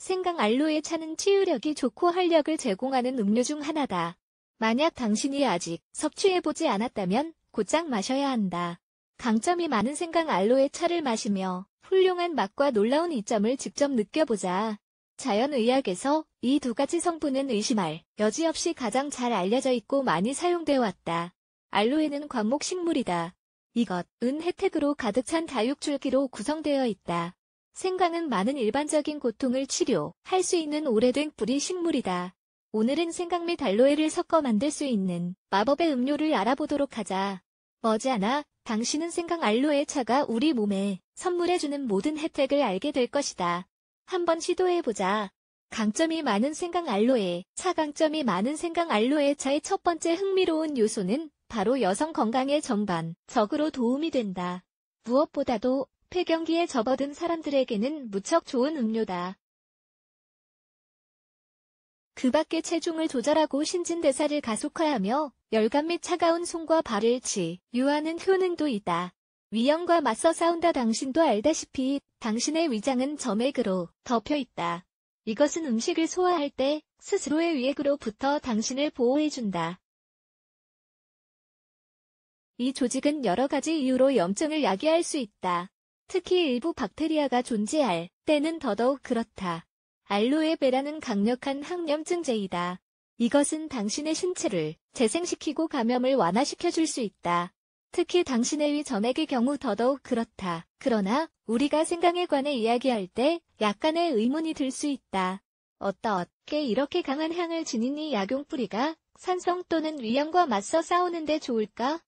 생강 알로에 차는 치유력이 좋고 활력을 제공하는 음료 중 하나다. 만약 당신이 아직 섭취해보지 않았다면 곧장 마셔야 한다. 강점이 많은 생강 알로에 차를 마시며 훌륭한 맛과 놀라운 이점을 직접 느껴보자. 자연의학에서 이 두 가지 성분은 의심할 여지없이 가장 잘 알려져 있고 많이 사용되어 왔다. 알로에는 관목식물이다. 이것은 혜택으로 가득 찬다육줄기로 구성되어 있다. 생강은 많은 일반적인 고통을 치료할 수 있는 오래된 뿌리 식물이다. 오늘은 생강 및 알로에를 섞어 만들 수 있는 마법의 음료를 알아보도록 하자. 머지않아 당신은 생강 알로에 차가 우리 몸에 선물해주는 모든 혜택을 알게 될 것이다. 한번 시도해보자. 강점이 많은 생강 알로에 차 강점이 많은 생강 알로에 차의 첫 번째 흥미로운 요소는 바로 여성 건강에 전반적으로 도움이 된다. 무엇보다도 폐경기에 접어든 사람들에게는 무척 좋은 음료다. 그 밖에 체중을 조절하고 신진대사를 가속화하며 열감 및 차가운 손과 발을 치유하는 효능도 있다. 위염과 맞서 싸운다 당신도 알다시피 당신의 위장은 점액으로 덮여 있다. 이것은 음식을 소화할 때 스스로의 위액으로부터 당신을 보호해준다. 이 조직은 여러 가지 이유로 염증을 야기할 수 있다. 특히 일부 박테리아가 존재할 때는 더더욱 그렇다. 알로에베라는 강력한 항염증제이다. 이것은 당신의 신체를 재생시키고 감염을 완화시켜 줄 수 있다. 특히 당신의 위 점액의 경우 더더욱 그렇다. 그러나 우리가 생강에 관해 이야기할 때 약간의 의문이 들 수 있다. 어떻게 이렇게 강한 향을 지닌 이 약용 뿌리가 산성 또는 위염과 맞서 싸우는데 좋을까?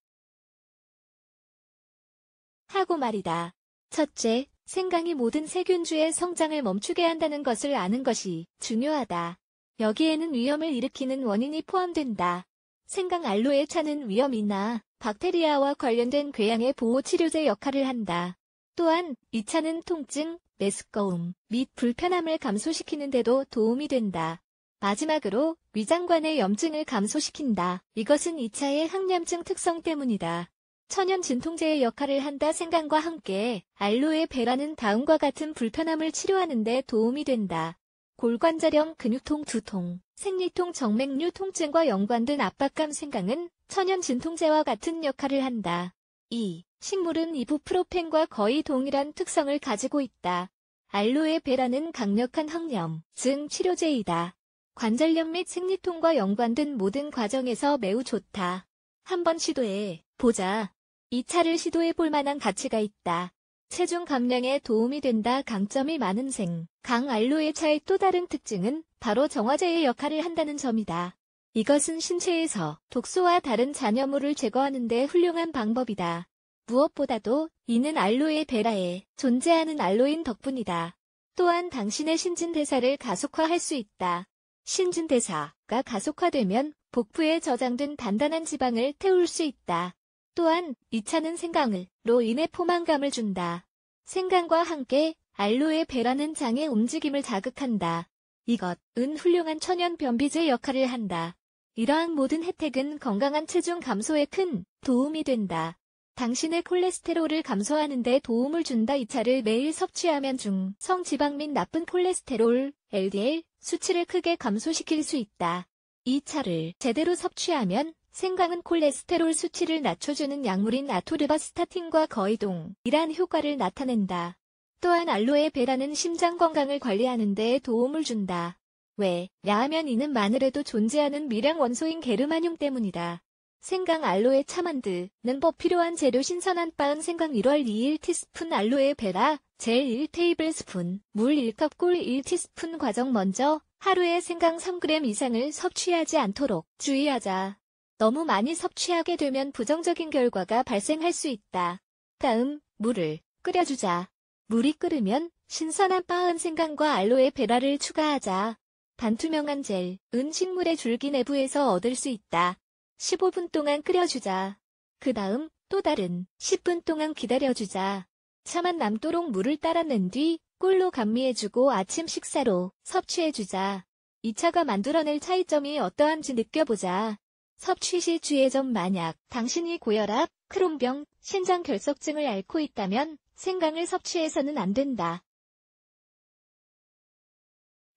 하고 말이다. 첫째, 생강이 모든 세균주의 성장을 멈추게 한다는 것을 아는 것이 중요하다. 여기에는 위험을 일으키는 원인이 포함된다. 생강 알로에 차는 위험이나 박테리아와 관련된 궤양의 보호치료제 역할을 한다. 또한 이 차는 통증, 메스꺼움 및 불편함을 감소시키는 데도 도움이 된다. 마지막으로 위장관의 염증을 감소시킨다. 이것은 이차의 항염증 특성 때문이다. 천연 진통제의 역할을 한다 생강과 함께 알로에 베라는 다음과 같은 불편함을 치료하는 데 도움이 된다. 골관절염, 근육통, 두통, 생리통, 정맥류 통증과 연관된 압박감 생강은 천연 진통제와 같은 역할을 한다. 2. 식물은 이부프로펜과 거의 동일한 특성을 가지고 있다. 알로에 베라는 강력한 항염, 증 치료제이다. 관절염 및 생리통과 연관된 모든 과정에서 매우 좋다. 한번 시도해 보자. 이 차를 시도해 볼 만한 가치가 있다. 체중 감량에 도움이 된다 강점이 많은 생. 강 알로에 차의 또 다른 특징은 바로 정화제의 역할을 한다는 점이다. 이것은 신체에서 독소와 다른 잔여물을 제거하는 데 훌륭한 방법이다. 무엇보다도 이는 알로에 베라에 존재하는 알로인 덕분이다. 또한 당신의 신진대사를 가속화할 수 있다. 신진대사가 가속화되면 복부에 저장된 단단한 지방을 태울 수 있다. 또한 이차는 생강을로 인해 포만감을 준다. 생강과 함께 알로에 베라는 장의 움직임을 자극한다. 이것은 훌륭한 천연 변비제 역할을 한다. 이러한 모든 혜택은 건강한 체중 감소에 큰 도움이 된다. 당신의 콜레스테롤을 감소하는 데 도움을 준다. 이 차를 매일 섭취하면 중성 지방 및 나쁜 콜레스테롤 LDL 수치를 크게 감소시킬 수 있다. 이 차를 제대로 섭취하면 생강은 콜레스테롤 수치를 낮춰주는 약물인 아토르바스타틴과 거의 동일한 효과를 나타낸다. 또한 알로에 베라는 심장 건강을 관리하는 데 도움을 준다. 왜? 야하면 이는 마늘에도 존재하는 미량 원소인 게르마늄 때문이다. 생강 알로에 차 만드는 법 필요한 재료 신선한 빠은 생강 1월 2일 티스푼 알로에 베라 젤 1테이블스푼 물 1컵 꿀 1티스푼 과정 먼저 하루에 생강 3g 이상을 섭취하지 않도록 주의하자. 너무 많이 섭취하게 되면 부정적인 결과가 발생할 수 있다. 다음, 물을 끓여주자. 물이 끓으면 신선한 빠은 생강과 알로에 베라를 추가하자. 반투명한 젤, 은식물의 줄기 내부에서 얻을 수 있다. 15분 동안 끓여주자. 그 다음 또 다른 10분 동안 기다려주자. 차만 남도록 물을 따라낸 뒤 꿀로 감미해주고 아침 식사로 섭취해주자. 2차가 만들어낼 차이점이 어떠한지 느껴보자. 섭취 시 주의점 만약 당신이 고혈압, 크론병, 신장 결석증을 앓고 있다면 생강을 섭취해서는 안 된다.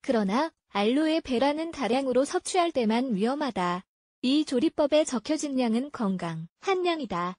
그러나 알로에 베라는 다량으로 섭취할 때만 위험하다. 이 조리법에 적혀진 양은 건강, 한 양이다.